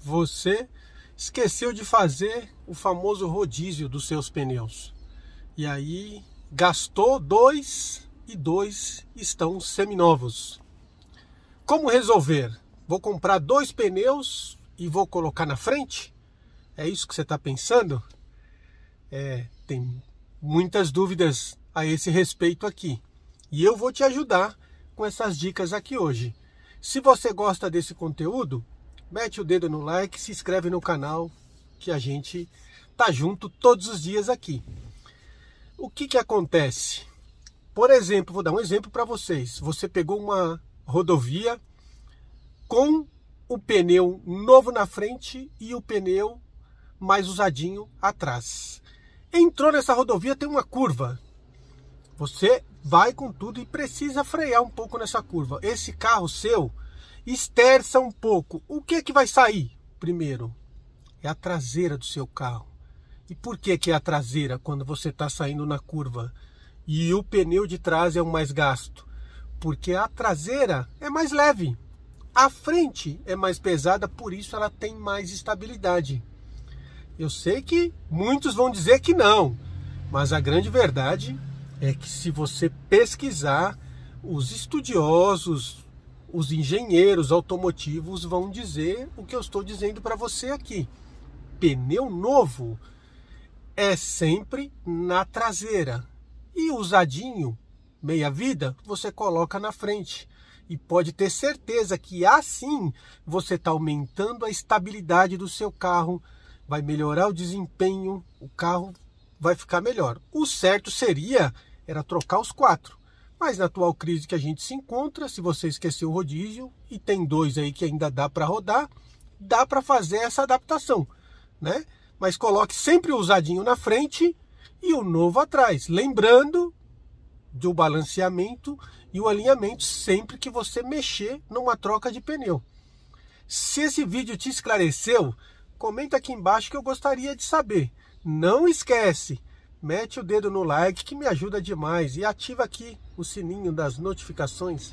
você esqueceu de fazer o famoso rodízio dos seus pneus. E aí gastou dois e dois estão seminovos. Como resolver? Vou comprar dois pneus e vou colocar na frente? É isso que você está pensando? É, tem muitas dúvidas a esse respeito aqui. E eu vou te ajudar com essas dicas aqui hoje. Se você gosta desse conteúdo, mete o dedo no like, se inscreve no canal que a gente tá junto todos os dias aqui. O que que acontece? Por exemplo, vou dar um exemplo para vocês. Você pegou uma rodovia com o pneu novo na frente e o pneu mais usadinho atrás. Entrou nessa rodovia, tem uma curva. Você vai com tudo e precisa frear um pouco nessa curva. Esse carro seu esterça um pouco, o que é que vai sair primeiro? É a traseira do seu carro. E por que que é a traseira quando você está saindo na curva? E o pneu de trás é o mais gasto, porque a traseira é mais leve. A frente é mais pesada, por isso ela tem mais estabilidade. Eu sei que muitos vão dizer que não, mas a grande verdade é que se você pesquisar, os estudiosos, os engenheiros automotivos vão dizer o que eu estou dizendo para você aqui. Pneu novo é sempre na traseira e usadinho, meia vida, você coloca na frente. E pode ter certeza que assim você está aumentando a estabilidade do seu carro, vai melhorar o desempenho, o carro vai ficar melhor. O certo seria era trocar os quatro mas na atual crise que a gente se encontra, se você esqueceu o rodízio e tem dois aí que ainda dá para rodar, dá para fazer essa adaptação, né? Mas coloque sempre o usadinho na frente e o novo atrás, lembrando do balanceamento e o alinhamento sempre que você mexer numa troca de pneu. Se esse vídeo te esclareceu, comenta aqui embaixo que eu gostaria de saber. Não esquece, mete o dedo no like que me ajuda demais e ativa aqui o sininho das notificações